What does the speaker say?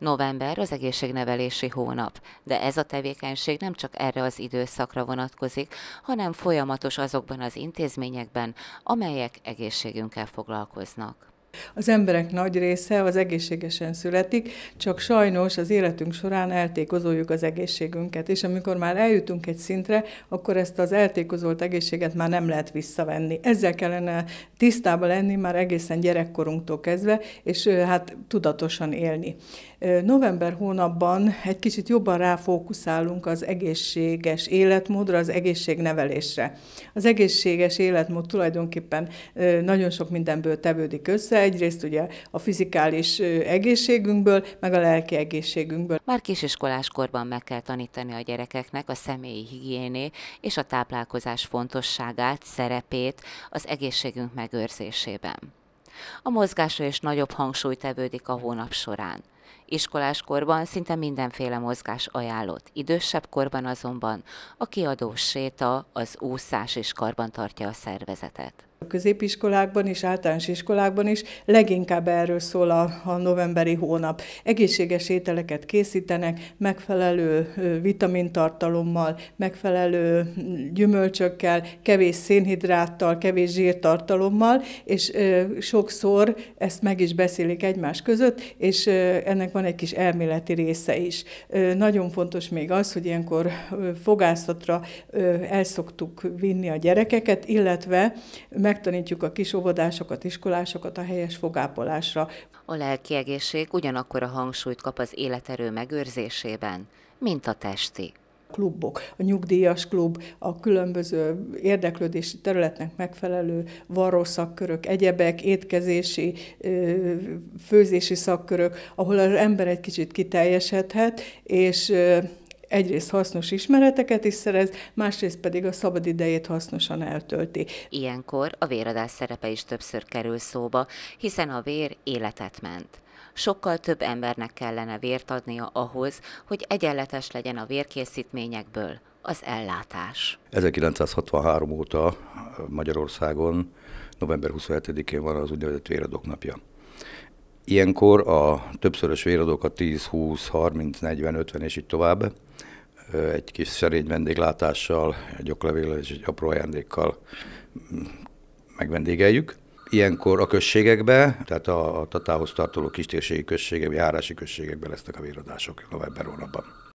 November az egészségnevelési hónap, de ez a tevékenység nem csak erre az időszakra vonatkozik, hanem folyamatos azokban az intézményekben, amelyek egészségünkkel foglalkoznak. Az emberek nagy része az egészségesen születik, csak sajnos az életünk során eltékozoljuk az egészségünket, és amikor már eljutunk egy szintre, akkor ezt az eltékozolt egészséget már nem lehet visszavenni. Ezzel kellene tisztába lenni már egészen gyerekkorunktól kezdve, és hát tudatosan élni. November hónapban egy kicsit jobban ráfókuszálunk az egészséges életmódra, az egészségnevelésre. Az egészséges életmód tulajdonképpen nagyon sok mindenből tevődik össze, hozzá, egyrészt ugye a fizikális egészségünkből, meg a lelki egészségünkből. Már kisiskolás korban meg kell tanítani a gyerekeknek a személyi higiéné és a táplálkozás fontosságát, szerepét az egészségünk megőrzésében. A mozgásra is nagyobb hangsúly tevődik a hónap során Iskolás korban szinte mindenféle mozgás ajánlott, idősebb korban azonban a kiadós séta, az úszás is karban tartja a szervezetet. A középiskolákban és általános iskolákban is leginkább erről szól a, a novemberi hónap. Egészséges ételeket készítenek, megfelelő vitamintartalommal, megfelelő mm, gyümölcsökkel, kevés szénhidráttal, kevés zsírtartalommal, és ö, sokszor ezt meg is beszélik egymás között, és ö, ennek van egy kis elméleti része is. Nagyon fontos még az, hogy ilyenkor fogászatra el szoktuk vinni a gyerekeket, illetve megtanítjuk a kis óvodásokat, iskolásokat a helyes fogápolásra. A lelki egészség ugyanakkor a hangsúlyt kap az életerő megőrzésében, mint a testi klubok, a nyugdíjas klub, a különböző érdeklődési területnek megfelelő varró szakkörök, egyebek, étkezési, főzési szakkörök, ahol az ember egy kicsit kiteljesedhet, és egyrészt hasznos ismereteket is szerez, másrészt pedig a szabad idejét hasznosan eltölti. Ilyenkor a véradás szerepe is többször kerül szóba, hiszen a vér életet ment. Sokkal több embernek kellene vért adnia ahhoz, hogy egyenletes legyen a vérkészítményekből az ellátás. 1963 óta Magyarországon november 27-én van az úgynevezett véradok napja. Ilyenkor a többszörös véradókat 10, 20, 30, 40, 50 és így tovább egy kis szerény vendéglátással, egy oklevél és egy apró ajándékkal mm, megvendégeljük. Ilyenkor a községekbe, tehát a, Tatához tartoló kistérségi községekbe, járási községekbe lesznek a véradások november hónapban.